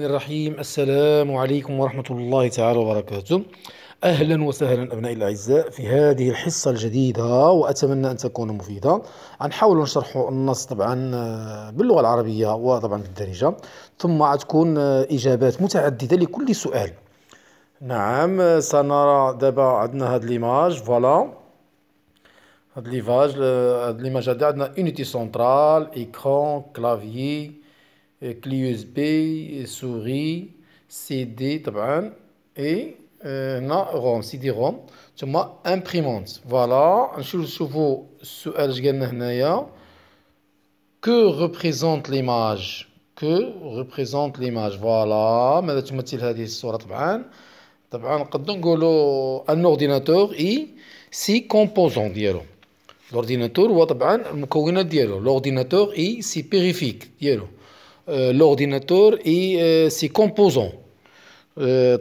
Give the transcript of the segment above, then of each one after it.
الرحيم السلام عليكم ورحمة الله تعالى وبركاته أهلا وسهلا أبنائي الأعزاء في هذه الحصة الجديدة وأتمنى أن تكون مفيدة غنحاولوا نشرح النص طبعا آه، باللغة العربية وطبعا بالدارجة ثم غتكون آه، إجابات متعددة لكل سؤال نعم آه، سنرى دابا عندنا هاد ليماج فوالا هاد ليفاج هاد ليماج هادا عندنا اونيتي سونترال ايكرون كلافيي Euh, clé USB, euh, souris, CD, et euh, ROM, CD-ROM, ثم imprimante. Voilà, je Que représente l'image Que représente l'image Voilà, je vais vous un ordinateur et ses composants. L'ordinateur, l'ordinateur et ses périphériques. l'ordinateur et ses composants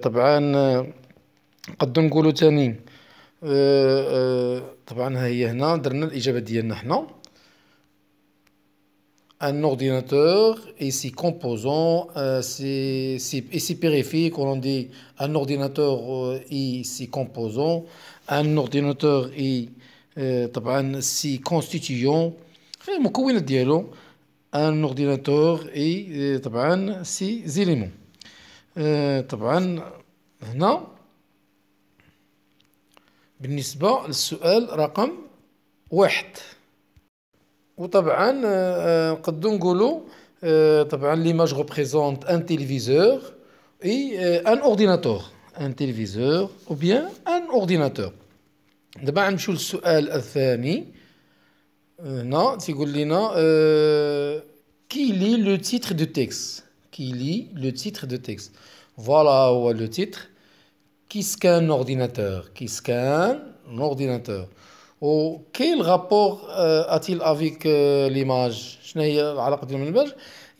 طبعا قد نقولوا ثاني طبعا ها هي هنا درنا الاجابه ديالنا حنا un ordinateur et ses composants, euh, ses, ses, et ses périphériques, on dit un ordinateur euh, et ses composants, un ordinateur et euh, ses constituants, المكونات ديالو ان اورديناتور اي طبعا سي زيليمون طبعا هنا بالنسبة للسؤال رقم واحد وطبعا آه، نقدو نقولو آه، طبعا ليماج ريبريزونت ان تيليفيزور اي ان اورديناتور ان تيليفيزور او بيان ان اورديناتور دابا غنمشيو للسؤال الثاني Euh, non, tu goulina euh, qui lit le titre du texte qui lit le titre du texte voilà le titre qu'est-ce qu'un ordinateur qu'est-ce qu'un ordinateur quel rapport euh, a-t-il avec l'image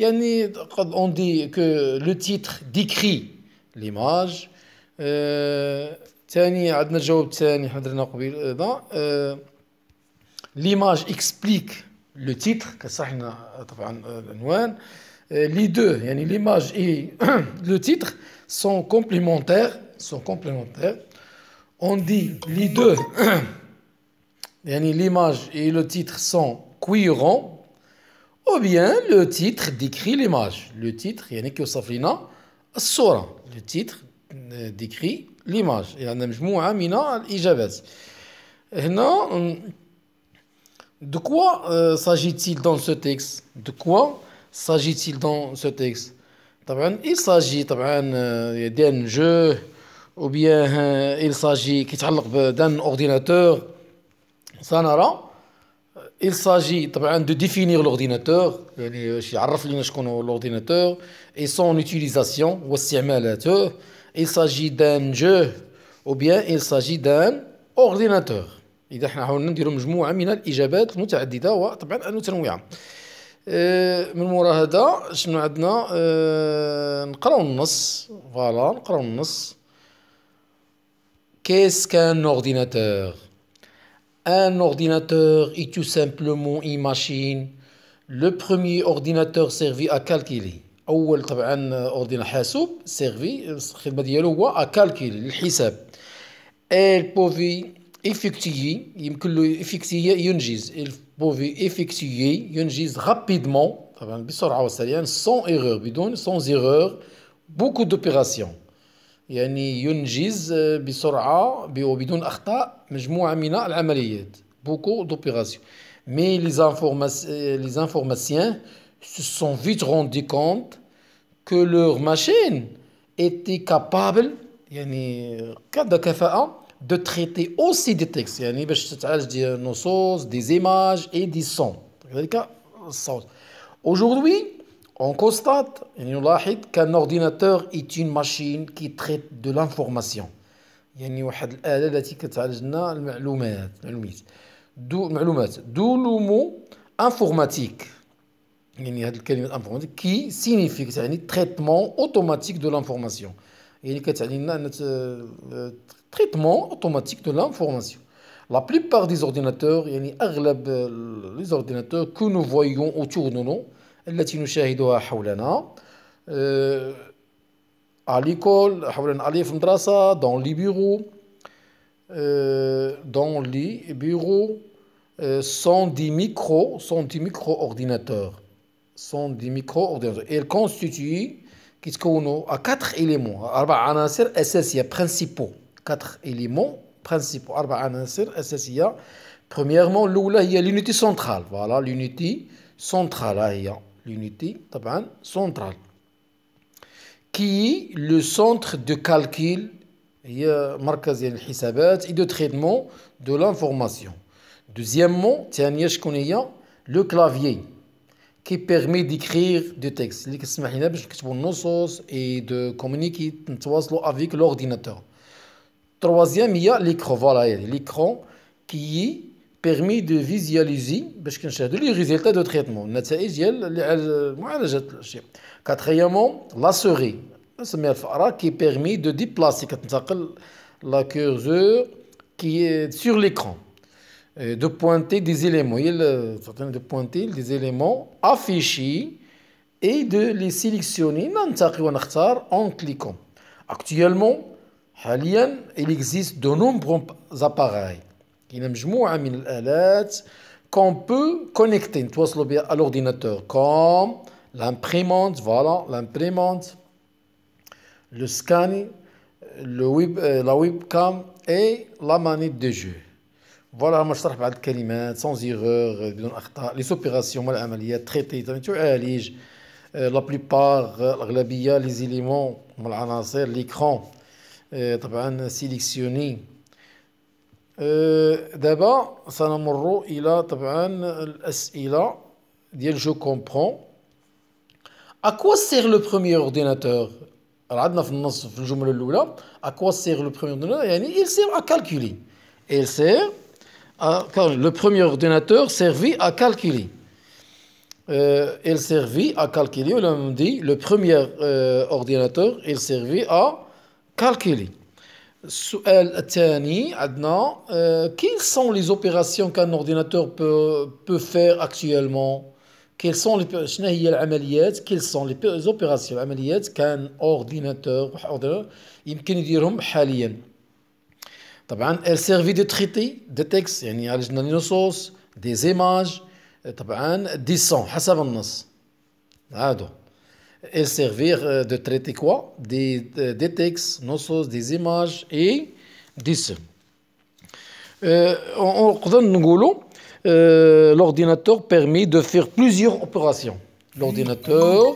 on dit que le titre décrit l'image ثاني l'image explique le titre, euh, les deux, l'image et le titre sont complémentaires, sont complémentaires. On dit les deux, l'image et le titre sont cohérents, ou bien le titre décrit l'image. Le titre, yani sora. Le titre euh, décrit l'image. Il y a une de quoi euh, s'agit-il dans ce texte De quoi s'agit-il dans ce texte Il s'agit d'un jeu ou bien il s'agit d'un ordinateur. Il s'agit de définir l'ordinateur, l'ordinateur et son utilisation, il s'agit d'un jeu ou bien il s'agit d'un ordinateur. اذا حنا حاولنا نديروا مجموعه من الاجابات المتعدده وطبعا المتنوعه آه، من مورا هذا شنو عندنا آه، نقراو النص فوالا نقراو النص كيس كان اورديناتور ان اورديناتور اي تو سامبلومون اي ماشين لو برومي اورديناتور سيرفي ا كالكيلي أول طبعا أوردينا حاسوب سيرفي الخدمة ديالو هو ا كالكيلي للحساب. ال بوفي effectuer, il pouvait effectuer rapidement, hein, sans erreur, sans erreur, beaucoup d'opérations. يعني ينجز بسرعة وبدون beaucoup d'opérations. Mais les, euh, les informaticiens se sont vite rendus compte que leur machine était capable, يعني قد euh, de traiter aussi des textes. des images et des sons. Aujourd'hui, on constate qu'un ordinateur est une machine qui traite de l'information. D'où le mot informatique. Il y a une informatique qui signifie traitement automatique de l'information y a un euh, euh, traitement automatique de l'information. La plupart des ordinateurs, euh, les ordinateurs que nous voyons autour de nous, à حولنا à l'école, dans les bureaux, dans les bureaux, sont des micro, sont micro-ordinateurs, sont des micro-ordinateurs. Ils constituent qui Il y a quatre éléments, quatre anasir essentiels, principaux. Quatre éléments principaux, quatre anasir essentiels. Premièrement, il y a l'unité centrale. Voilà, l'unité centrale. Là, il y a l'unité centrale. Qui est le centre de calcul, il y a et de traitement de l'information. Deuxièmement, il qu'on a le clavier qui permet d'écrire du texte. et de communiquer avec l'ordinateur. Troisième, il y a l'écran. Voilà, l'écran qui permet de visualiser les résultats de traitement. Quatrièmement, la souris. qui permet de déplacer la curseur qui est sur l'écran. Euh, de pointer des éléments. Euh, de pointer des éléments affichés et de les sélectionner en cliquant. Actuellement, il existe de nombreux appareils. qui qu'on peut connecter à l'ordinateur, comme l'imprimante, voilà, l'imprimante, le scanner, le web, euh, la webcam et la manette de jeu. Voilà, moi je sors des sans erreur, euh, les opérations, euh, les traités, euh, la plupart, les éléments, l'écran, tu sélectionné. D'abord, il a, je comprends. À quoi sert le premier ordinateur à quoi sert le premier ordinateur Il sert à calculer. Il sert le premier ordinateur servit à calculer. il servit à calculer, on dit, le premier ordinateur, il servit à calculer. Euh, quelles sont les opérations qu'un ordinateur peut, peut faire actuellement quelles sont les quelles sont les opérations qu'un ordinateur, peut actuellement elle servit de traité de textes, des images des sons حسب النص elle servit de traiter quoi des, textes des images et des sons En euh, euh, l'ordinateur permet de faire plusieurs opérations l'ordinateur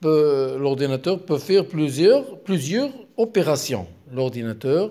peut l'ordinateur peut faire plusieurs plusieurs opérations l'ordinateur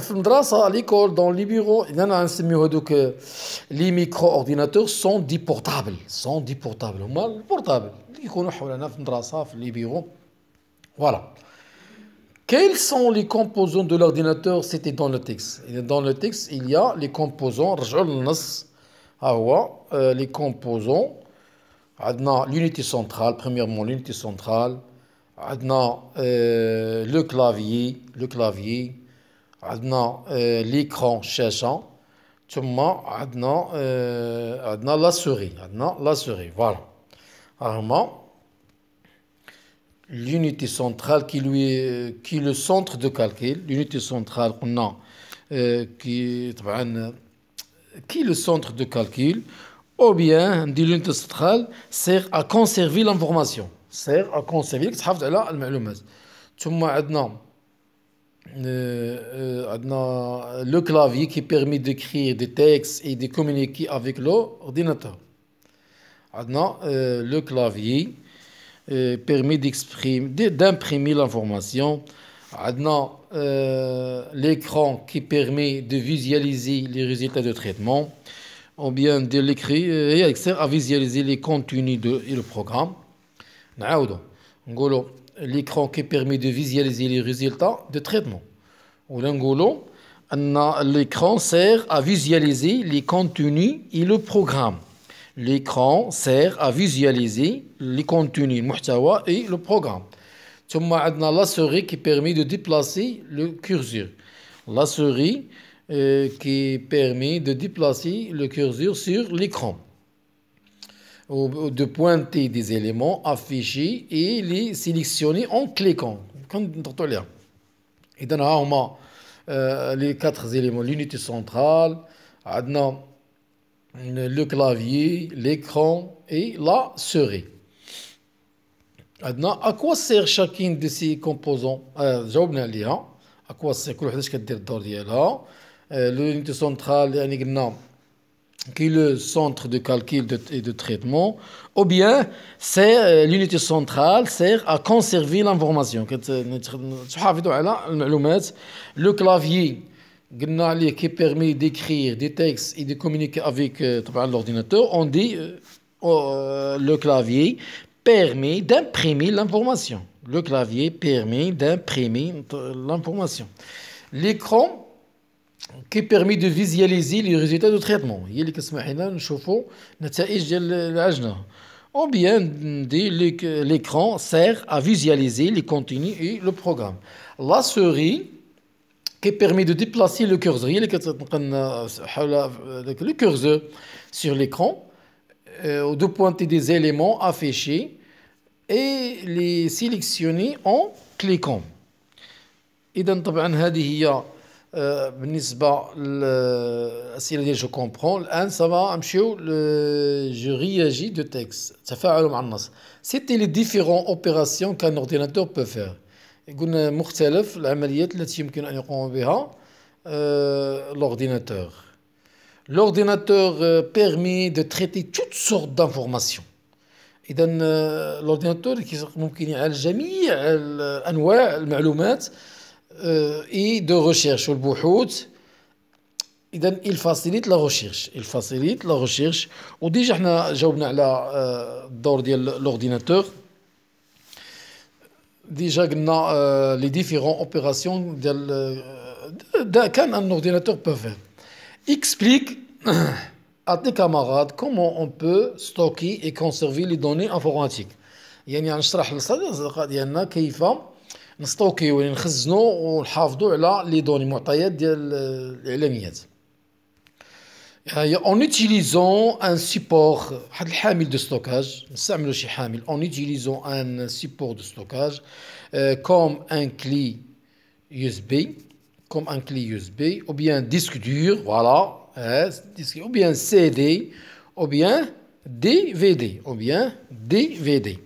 في المدرسه ليكول دون لي بيرو انا نسميو هذوك لي ميكرو اورديناتور سون دي بورتابل سون دي بورتابل هما البورتابل اللي يكونوا حولنا في المدرسه في لي بيرو فوالا Quels sont les composants de l'ordinateur C'était dans le texte. Et dans le texte, il y a les composants. Euh, les composants. L'unité centrale, premièrement l'unité centrale. Euh, le clavier, le clavier. Euh, l'écran cherchant. الشاشه ثم euh, la عندنا لا سوري la souris, voilà. l'unité centrale qui lui est, qui le centre de calcul l'unité centrale non euh, qui qui est le centre de calcul ou bien l'unité centrale sert à conserver l'information sert à conserver euh, euh, le clavier qui permet d'écrire des textes et de communiquer avec l'ordinateur. Euh, le clavier permet d'imprimer l'information. l'écran qui permet de visualiser les résultats de traitement ou bien de l'écrire et à visualiser les contenus de, le programme l'écran qui permet de visualiser les résultats de traitement. l'écran sert à visualiser les contenus et le programme. L'écran sert à visualiser les contenus, le et le programme. la souris qui permet de déplacer le curseur. La souris euh, qui permet de déplacer le curseur sur l'écran de pointer des éléments affichés et les sélectionner en cliquant. Et dans euh, les quatre éléments, l'unité centrale, le clavier, l'écran et la Maintenant, À quoi sert chacun de ces composants euh, hein. À quoi sert euh, L'unité centrale, qui est le centre de calcul et de traitement, ou bien c'est euh, l'unité centrale sert à conserver l'information. Le clavier qui permet d'écrire des textes et de communiquer avec euh, l'ordinateur, on dit euh, oh, le clavier permet d'imprimer l'information. Le clavier permet d'imprimer l'information. L'écran qui permet de visualiser les résultats de traitement. Il y a les de Ou bien l'écran sert à visualiser les contenus et le programme. La souris qui permet de déplacer le curseur, le curseur sur l'écran, euh, de pointer des éléments affichés et les sélectionner en cliquant. Et طبعا هذه هي si je comprends, un, ça va, je réagis du texte. Ça fait un C'était les différentes opérations qu'un ordinateur peut faire. Il y a L'ordinateur. L'ordinateur euh، permet de traiter toutes sortes d'informations. Et donc, l'ordinateur qui est capable de traiter toutes sortes d'informations. اي دو ريشيرش والبحوث اذا il facilite الفاسيليت لا ريشيرش الفاسيليت لا ريشيرش وديجا حنا جاوبنا على الدور ديال لورديناتور ديجا قلنا لي ديفيرون اوبيراسيون ديال كان ان اورديناتور بو فير اكسبليك à tes camarades comment on peut stocker et conserver les données informatiques. يعني نشرح للصديق ديالنا كيفاش En utilisant un support, hamil de stockage, ça ne marche En utilisant un support de stockage comme un clé USB, comme un clé USB, ou bien un disque dur, voilà, hein, ou bien un CD, ou bien DVD, ou bien DVD.